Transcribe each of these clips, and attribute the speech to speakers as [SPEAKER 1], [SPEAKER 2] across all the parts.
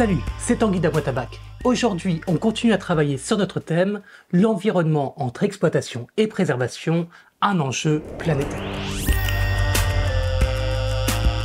[SPEAKER 1] Salut, c'est Tanguy d'Aboitabac. Aujourd'hui, on continue à travailler sur notre thème l'environnement entre exploitation et préservation, un enjeu planétaire.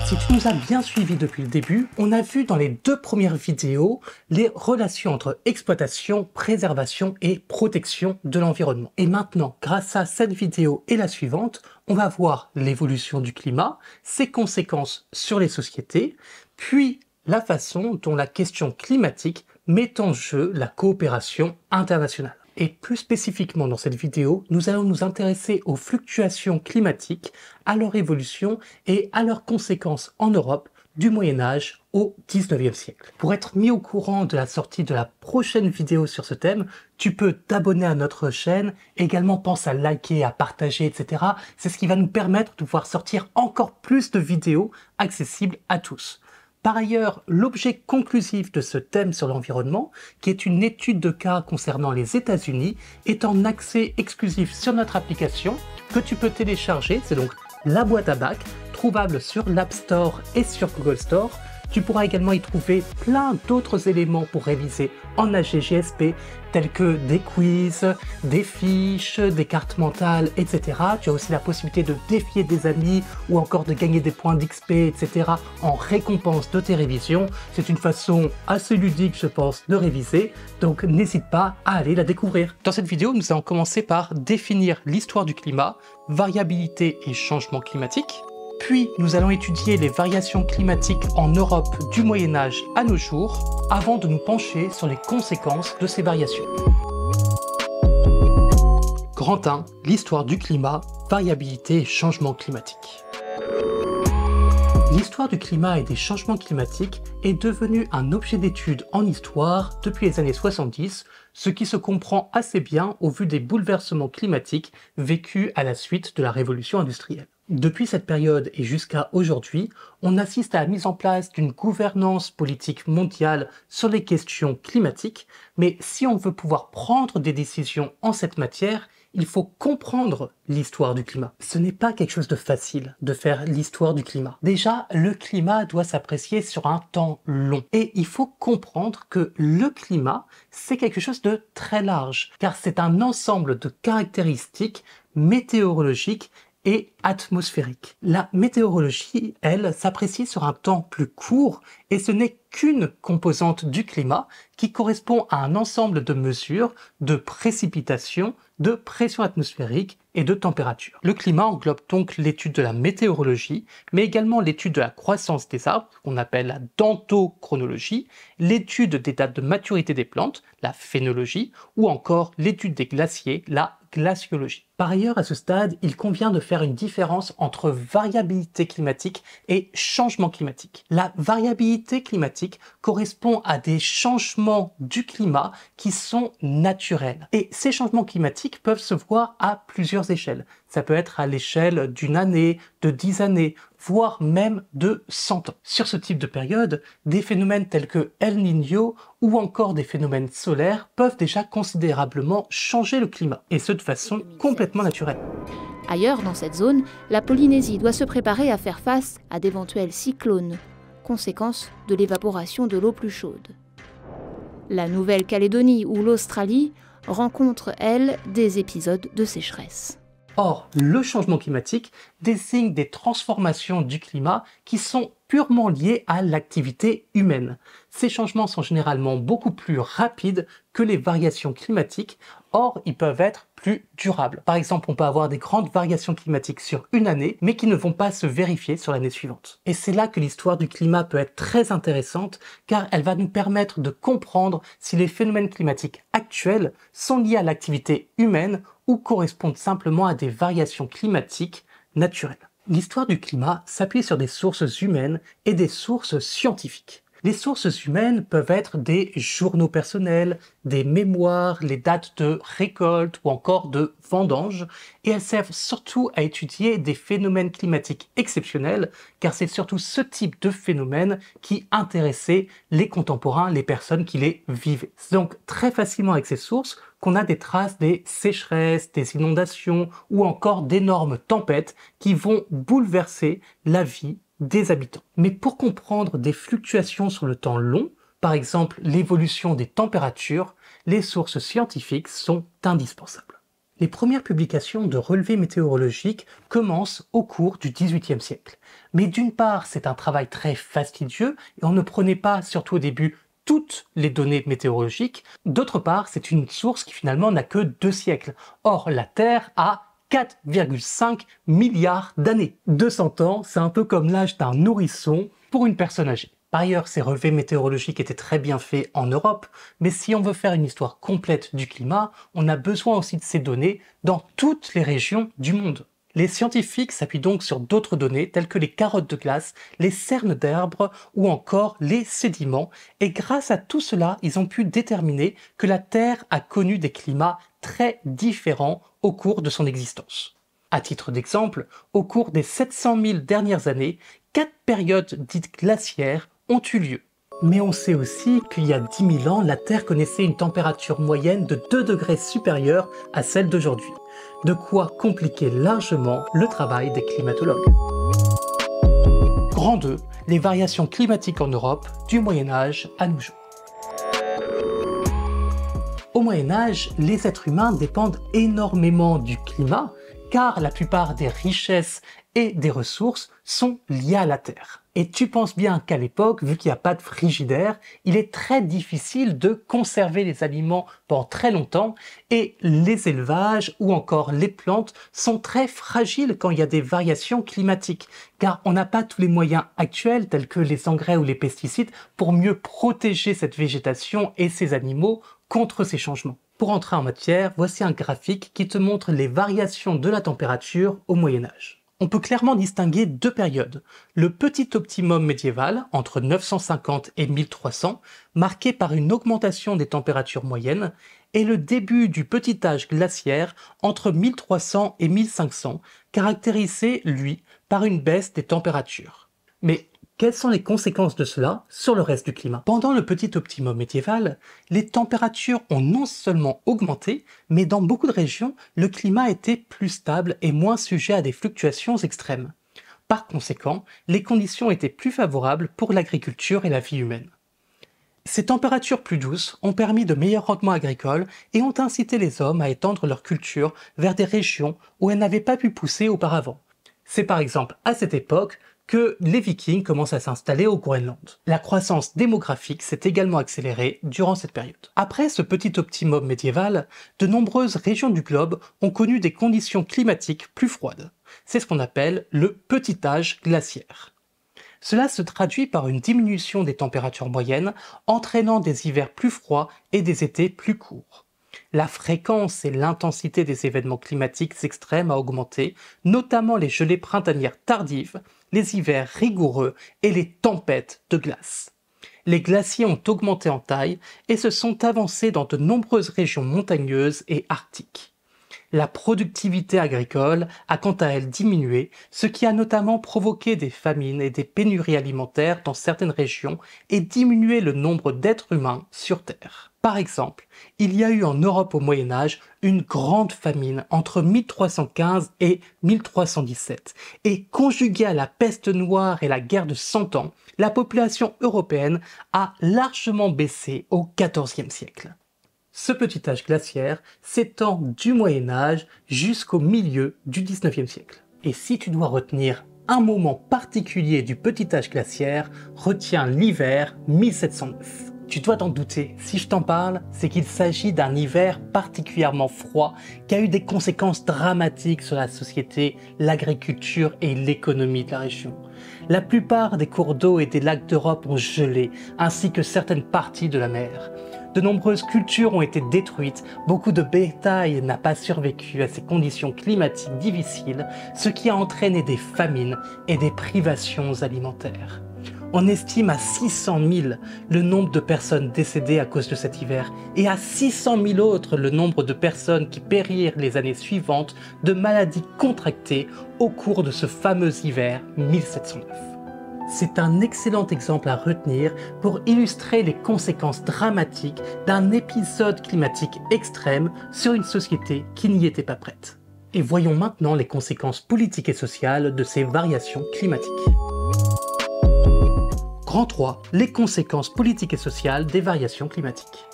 [SPEAKER 1] Si tu nous as bien suivis depuis le début, on a vu dans les deux premières vidéos les relations entre exploitation, préservation et protection de l'environnement. Et maintenant, grâce à cette vidéo et la suivante, on va voir l'évolution du climat, ses conséquences sur les sociétés, puis la façon dont la question climatique met en jeu la coopération internationale. Et plus spécifiquement dans cette vidéo, nous allons nous intéresser aux fluctuations climatiques, à leur évolution et à leurs conséquences en Europe du Moyen Âge au 19e siècle. Pour être mis au courant de la sortie de la prochaine vidéo sur ce thème, tu peux t'abonner à notre chaîne, également pense à liker, à partager, etc. C'est ce qui va nous permettre de pouvoir sortir encore plus de vidéos accessibles à tous. Par ailleurs, l'objet conclusif de ce thème sur l'environnement, qui est une étude de cas concernant les États-Unis, est en accès exclusif sur notre application que tu peux télécharger, c'est donc la boîte à bac, trouvable sur l'App Store et sur Google Store tu pourras également y trouver plein d'autres éléments pour réviser en AGGSP, tels que des quiz, des fiches, des cartes mentales, etc. Tu as aussi la possibilité de défier des amis ou encore de gagner des points d'XP, etc. en récompense de tes révisions. C'est une façon assez ludique, je pense, de réviser, donc n'hésite pas à aller la découvrir. Dans cette vidéo, nous allons commencer par définir l'histoire du climat, variabilité et changement climatique, puis nous allons étudier les variations climatiques en Europe du Moyen Âge à nos jours, avant de nous pencher sur les conséquences de ces variations. Grand 1, l'histoire du climat, variabilité et changement climatique. L'histoire du climat et des changements climatiques est devenue un objet d'étude en histoire depuis les années 70, ce qui se comprend assez bien au vu des bouleversements climatiques vécus à la suite de la révolution industrielle. Depuis cette période et jusqu'à aujourd'hui, on assiste à la mise en place d'une gouvernance politique mondiale sur les questions climatiques, mais si on veut pouvoir prendre des décisions en cette matière, il faut comprendre l'histoire du climat. Ce n'est pas quelque chose de facile de faire l'histoire du climat. Déjà, le climat doit s'apprécier sur un temps long. Et il faut comprendre que le climat, c'est quelque chose de très large, car c'est un ensemble de caractéristiques météorologiques et atmosphérique. La météorologie, elle, s'apprécie sur un temps plus court et ce n'est qu'une composante du climat qui correspond à un ensemble de mesures de précipitations, de pression atmosphérique et de température. Le climat englobe donc l'étude de la météorologie, mais également l'étude de la croissance des arbres, qu'on appelle la dendrochronologie, l'étude des dates de maturité des plantes, la phénologie, ou encore l'étude des glaciers, la glaciologie. Par ailleurs, à ce stade, il convient de faire une différence entre variabilité climatique et changement climatique. La variabilité climatique correspond à des changements du climat qui sont naturels. Et ces changements climatiques peuvent se voir à plusieurs échelles. Ça peut être à l'échelle d'une année, de dix années, voire même de 100 ans. Sur ce type de période, des phénomènes tels que El Niño ou encore des phénomènes solaires peuvent déjà considérablement changer le climat, et ce de façon complètement naturel. Ailleurs, dans cette zone, la Polynésie doit se préparer à faire face à d'éventuels cyclones, conséquence de l'évaporation de l'eau plus chaude. La Nouvelle-Calédonie ou l'Australie rencontrent, elles, des épisodes de sécheresse. Or, le changement climatique désigne des transformations du climat qui sont purement liées à l'activité humaine. Ces changements sont généralement beaucoup plus rapides que les variations climatiques Or, ils peuvent être plus durables. Par exemple, on peut avoir des grandes variations climatiques sur une année, mais qui ne vont pas se vérifier sur l'année suivante. Et c'est là que l'histoire du climat peut être très intéressante, car elle va nous permettre de comprendre si les phénomènes climatiques actuels sont liés à l'activité humaine ou correspondent simplement à des variations climatiques naturelles. L'histoire du climat s'appuie sur des sources humaines et des sources scientifiques. Les sources humaines peuvent être des journaux personnels, des mémoires, les dates de récolte ou encore de vendanges. et elles servent surtout à étudier des phénomènes climatiques exceptionnels, car c'est surtout ce type de phénomène qui intéressait les contemporains, les personnes qui les vivaient. C'est donc très facilement avec ces sources qu'on a des traces des sécheresses, des inondations ou encore d'énormes tempêtes qui vont bouleverser la vie des habitants. Mais pour comprendre des fluctuations sur le temps long, par exemple l'évolution des températures, les sources scientifiques sont indispensables. Les premières publications de relevés météorologiques commencent au cours du XVIIIe siècle. Mais d'une part, c'est un travail très fastidieux et on ne prenait pas, surtout au début, toutes les données météorologiques. D'autre part, c'est une source qui finalement n'a que deux siècles. Or, la Terre a 4,5 milliards d'années. 200 ans, c'est un peu comme l'âge d'un nourrisson pour une personne âgée. Par ailleurs, ces relevés météorologiques étaient très bien faits en Europe, mais si on veut faire une histoire complète du climat, on a besoin aussi de ces données dans toutes les régions du monde. Les scientifiques s'appuient donc sur d'autres données telles que les carottes de glace, les cernes d'herbe ou encore les sédiments, et grâce à tout cela, ils ont pu déterminer que la Terre a connu des climats très différents au cours de son existence. À titre d'exemple, au cours des 700 000 dernières années, quatre périodes dites glaciaires ont eu lieu. Mais on sait aussi qu'il y a 10 000 ans, la Terre connaissait une température moyenne de 2 degrés supérieure à celle d'aujourd'hui. De quoi compliquer largement le travail des climatologues. Grand 2, les variations climatiques en Europe du Moyen Âge à nos jours. Au Moyen Âge, les êtres humains dépendent énormément du climat car la plupart des richesses et des ressources sont liées à la Terre. Et tu penses bien qu'à l'époque, vu qu'il n'y a pas de frigidaire, il est très difficile de conserver les aliments pendant très longtemps et les élevages ou encore les plantes sont très fragiles quand il y a des variations climatiques car on n'a pas tous les moyens actuels tels que les engrais ou les pesticides pour mieux protéger cette végétation et ces animaux contre ces changements. Pour entrer en matière, voici un graphique qui te montre les variations de la température au Moyen Âge. On peut clairement distinguer deux périodes. Le petit optimum médiéval, entre 950 et 1300, marqué par une augmentation des températures moyennes, et le début du petit âge glaciaire, entre 1300 et 1500, caractérisé, lui, par une baisse des températures. Mais quelles sont les conséquences de cela sur le reste du climat Pendant le petit optimum médiéval, les températures ont non seulement augmenté, mais dans beaucoup de régions, le climat était plus stable et moins sujet à des fluctuations extrêmes. Par conséquent, les conditions étaient plus favorables pour l'agriculture et la vie humaine. Ces températures plus douces ont permis de meilleurs rendements agricoles et ont incité les hommes à étendre leur culture vers des régions où elles n'avaient pas pu pousser auparavant. C'est par exemple à cette époque que les Vikings commencent à s'installer au Groenland. La croissance démographique s'est également accélérée durant cette période. Après ce petit optimum médiéval, de nombreuses régions du globe ont connu des conditions climatiques plus froides. C'est ce qu'on appelle le petit âge glaciaire. Cela se traduit par une diminution des températures moyennes, entraînant des hivers plus froids et des étés plus courts. La fréquence et l'intensité des événements climatiques extrêmes a augmenté, notamment les gelées printanières tardives les hivers rigoureux et les tempêtes de glace. Les glaciers ont augmenté en taille et se sont avancés dans de nombreuses régions montagneuses et arctiques. La productivité agricole a quant à elle diminué, ce qui a notamment provoqué des famines et des pénuries alimentaires dans certaines régions et diminué le nombre d'êtres humains sur Terre. Par exemple, il y a eu en Europe au Moyen Âge une grande famine entre 1315 et 1317, et conjuguée à la peste noire et la guerre de Cent Ans, la population européenne a largement baissé au XIVe siècle. Ce petit âge glaciaire s'étend du Moyen Âge jusqu'au milieu du XIXe siècle. Et si tu dois retenir un moment particulier du petit âge glaciaire, retiens l'hiver 1709. Tu dois t'en douter, si je t'en parle, c'est qu'il s'agit d'un hiver particulièrement froid qui a eu des conséquences dramatiques sur la société, l'agriculture et l'économie de la région. La plupart des cours d'eau et des lacs d'Europe ont gelé, ainsi que certaines parties de la mer. De nombreuses cultures ont été détruites, beaucoup de bétail n'a pas survécu à ces conditions climatiques difficiles, ce qui a entraîné des famines et des privations alimentaires. On estime à 600 000 le nombre de personnes décédées à cause de cet hiver et à 600 000 autres le nombre de personnes qui périrent les années suivantes de maladies contractées au cours de ce fameux hiver 1709. C'est un excellent exemple à retenir pour illustrer les conséquences dramatiques d'un épisode climatique extrême sur une société qui n'y était pas prête. Et voyons maintenant les conséquences politiques et sociales de ces variations climatiques. 3, les conséquences politiques et sociales des variations climatiques.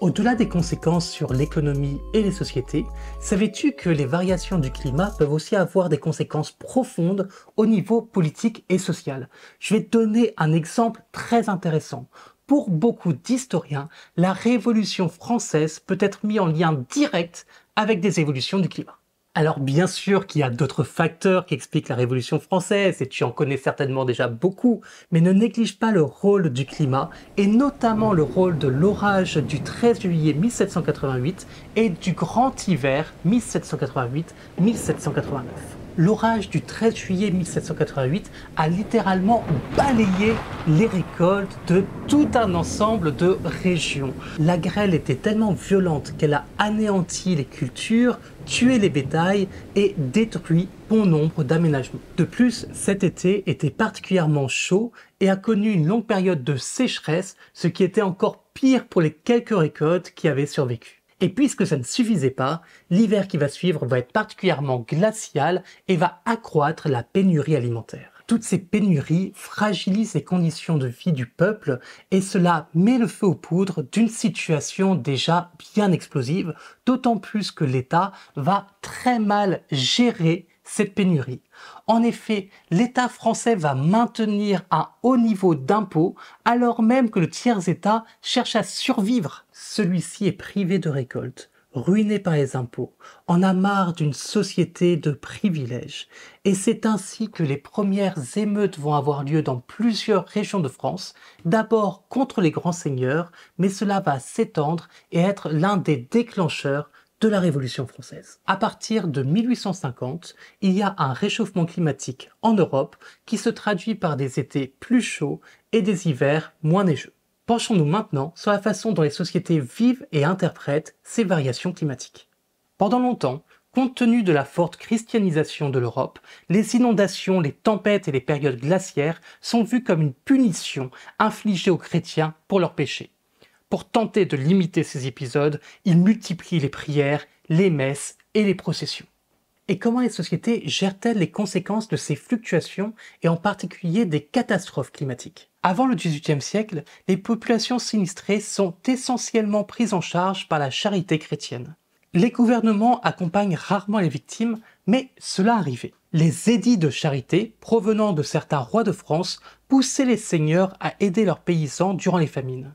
[SPEAKER 1] Au-delà des conséquences sur l'économie et les sociétés, savais-tu que les variations du climat peuvent aussi avoir des conséquences profondes au niveau politique et social Je vais te donner un exemple très intéressant. Pour beaucoup d'historiens, la Révolution française peut être mise en lien direct avec des évolutions du climat. Alors bien sûr qu'il y a d'autres facteurs qui expliquent la Révolution française, et tu en connais certainement déjà beaucoup, mais ne néglige pas le rôle du climat, et notamment le rôle de l'orage du 13 juillet 1788 et du grand hiver 1788-1789 l'orage du 13 juillet 1788 a littéralement balayé les récoltes de tout un ensemble de régions. La grêle était tellement violente qu'elle a anéanti les cultures, tué les bétails et détruit bon nombre d'aménagements. De plus, cet été était particulièrement chaud et a connu une longue période de sécheresse, ce qui était encore pire pour les quelques récoltes qui avaient survécu. Et puisque ça ne suffisait pas, l'hiver qui va suivre va être particulièrement glacial et va accroître la pénurie alimentaire. Toutes ces pénuries fragilisent les conditions de vie du peuple et cela met le feu aux poudres d'une situation déjà bien explosive, d'autant plus que l'État va très mal gérer cette pénurie. En effet, l'État français va maintenir un haut niveau d'impôts alors même que le tiers-État cherche à survivre celui-ci est privé de récolte, ruiné par les impôts, en a marre d'une société de privilèges. Et c'est ainsi que les premières émeutes vont avoir lieu dans plusieurs régions de France, d'abord contre les grands seigneurs, mais cela va s'étendre et être l'un des déclencheurs de la Révolution française. À partir de 1850, il y a un réchauffement climatique en Europe qui se traduit par des étés plus chauds et des hivers moins neigeux. Penchons-nous maintenant sur la façon dont les sociétés vivent et interprètent ces variations climatiques. Pendant longtemps, compte tenu de la forte christianisation de l'Europe, les inondations, les tempêtes et les périodes glaciaires sont vues comme une punition infligée aux chrétiens pour leurs péchés. Pour tenter de limiter ces épisodes, ils multiplient les prières, les messes et les processions. Et comment les sociétés gèrent-elles les conséquences de ces fluctuations et en particulier des catastrophes climatiques avant le XVIIIe siècle, les populations sinistrées sont essentiellement prises en charge par la charité chrétienne. Les gouvernements accompagnent rarement les victimes, mais cela arrivait. Les édits de charité provenant de certains rois de France poussaient les seigneurs à aider leurs paysans durant les famines.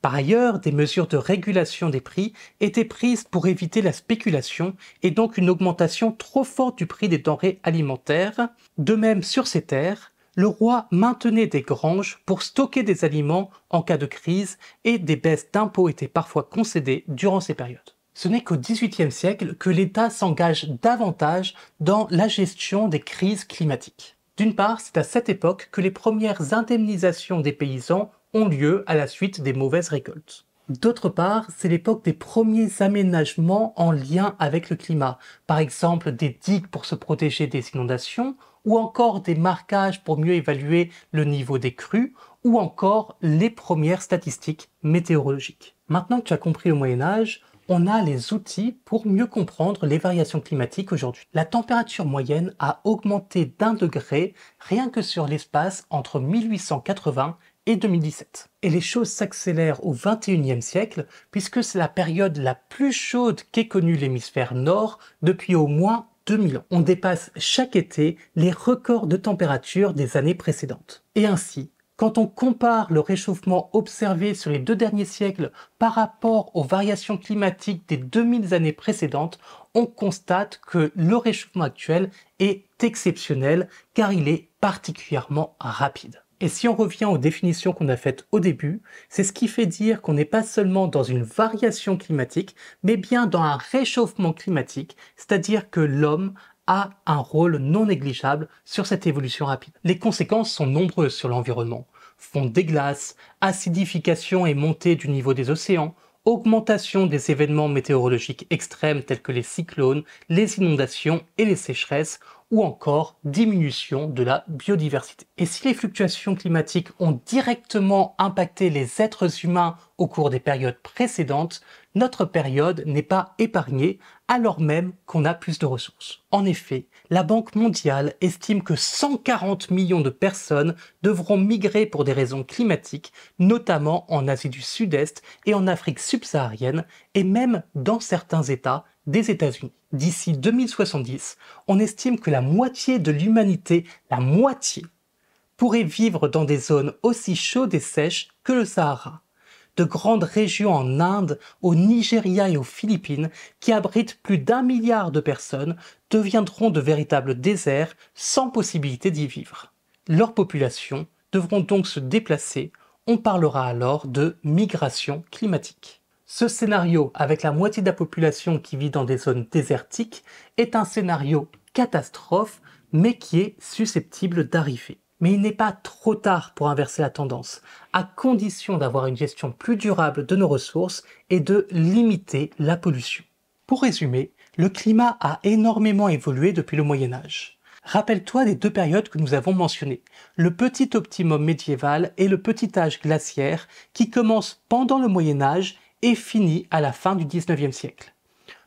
[SPEAKER 1] Par ailleurs, des mesures de régulation des prix étaient prises pour éviter la spéculation et donc une augmentation trop forte du prix des denrées alimentaires. De même, sur ces terres, le roi maintenait des granges pour stocker des aliments en cas de crise et des baisses d'impôts étaient parfois concédées durant ces périodes. Ce n'est qu'au XVIIIe siècle que l'État s'engage davantage dans la gestion des crises climatiques. D'une part, c'est à cette époque que les premières indemnisations des paysans ont lieu à la suite des mauvaises récoltes. D'autre part, c'est l'époque des premiers aménagements en lien avec le climat, par exemple des digues pour se protéger des inondations, ou encore des marquages pour mieux évaluer le niveau des crues, ou encore les premières statistiques météorologiques. Maintenant que tu as compris le Moyen Âge, on a les outils pour mieux comprendre les variations climatiques aujourd'hui. La température moyenne a augmenté d'un degré rien que sur l'espace entre 1880 et 2017. Et les choses s'accélèrent au XXIe siècle, puisque c'est la période la plus chaude qu'ait connue l'hémisphère nord depuis au moins 2000 ans. On dépasse chaque été les records de température des années précédentes. Et ainsi, quand on compare le réchauffement observé sur les deux derniers siècles par rapport aux variations climatiques des 2000 années précédentes, on constate que le réchauffement actuel est exceptionnel car il est particulièrement rapide. Et si on revient aux définitions qu'on a faites au début, c'est ce qui fait dire qu'on n'est pas seulement dans une variation climatique, mais bien dans un réchauffement climatique, c'est-à-dire que l'homme a un rôle non négligeable sur cette évolution rapide. Les conséquences sont nombreuses sur l'environnement. Fonte des glaces, acidification et montée du niveau des océans, augmentation des événements météorologiques extrêmes tels que les cyclones, les inondations et les sécheresses, ou encore diminution de la biodiversité. Et si les fluctuations climatiques ont directement impacté les êtres humains au cours des périodes précédentes, notre période n'est pas épargnée alors même qu'on a plus de ressources. En effet, la Banque mondiale estime que 140 millions de personnes devront migrer pour des raisons climatiques, notamment en Asie du Sud-Est et en Afrique subsaharienne, et même dans certains États des États-Unis. D'ici 2070, on estime que la moitié de l'humanité, la moitié, pourrait vivre dans des zones aussi chaudes et sèches que le Sahara de grandes régions en Inde, au Nigeria et aux Philippines, qui abritent plus d'un milliard de personnes, deviendront de véritables déserts sans possibilité d'y vivre. Leurs populations devront donc se déplacer, on parlera alors de migration climatique. Ce scénario, avec la moitié de la population qui vit dans des zones désertiques, est un scénario catastrophe, mais qui est susceptible d'arriver. Mais il n'est pas trop tard pour inverser la tendance, à condition d'avoir une gestion plus durable de nos ressources et de limiter la pollution. Pour résumer, le climat a énormément évolué depuis le Moyen Âge. Rappelle-toi des deux périodes que nous avons mentionnées, le petit optimum médiéval et le petit âge glaciaire qui commence pendant le Moyen Âge et finit à la fin du 19e siècle.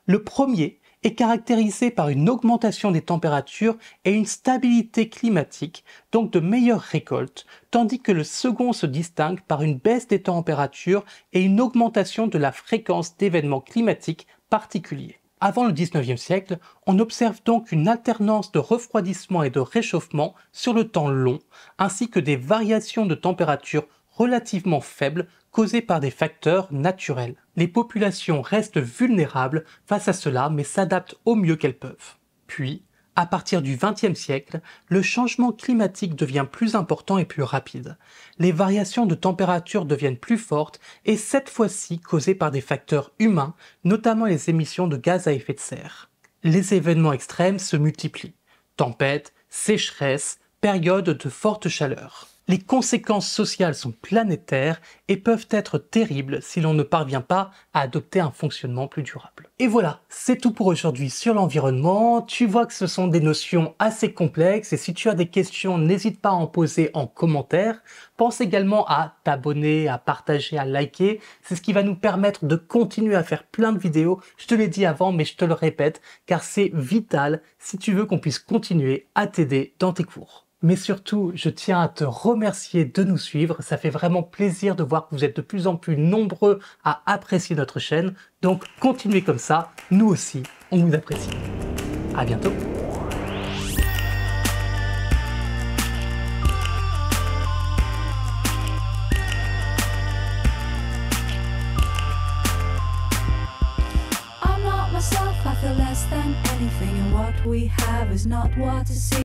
[SPEAKER 1] Le premier est caractérisé par une augmentation des températures et une stabilité climatique, donc de meilleures récoltes, tandis que le second se distingue par une baisse des températures et une augmentation de la fréquence d'événements climatiques particuliers. Avant le 19e siècle, on observe donc une alternance de refroidissement et de réchauffement sur le temps long, ainsi que des variations de température relativement faibles causées par des facteurs naturels. Les populations restent vulnérables face à cela mais s'adaptent au mieux qu'elles peuvent. Puis, à partir du XXe siècle, le changement climatique devient plus important et plus rapide. Les variations de température deviennent plus fortes et cette fois-ci causées par des facteurs humains, notamment les émissions de gaz à effet de serre. Les événements extrêmes se multiplient. Tempêtes, sécheresses, périodes de forte chaleur. Les conséquences sociales sont planétaires et peuvent être terribles si l'on ne parvient pas à adopter un fonctionnement plus durable. Et voilà, c'est tout pour aujourd'hui sur l'environnement. Tu vois que ce sont des notions assez complexes et si tu as des questions, n'hésite pas à en poser en commentaire. Pense également à t'abonner, à partager, à liker. C'est ce qui va nous permettre de continuer à faire plein de vidéos. Je te l'ai dit avant, mais je te le répète, car c'est vital si tu veux qu'on puisse continuer à t'aider dans tes cours. Mais surtout, je tiens à te remercier de nous suivre. Ça fait vraiment plaisir de voir que vous êtes de plus en plus nombreux à apprécier notre chaîne. Donc continuez comme ça, nous aussi, on vous apprécie. À bientôt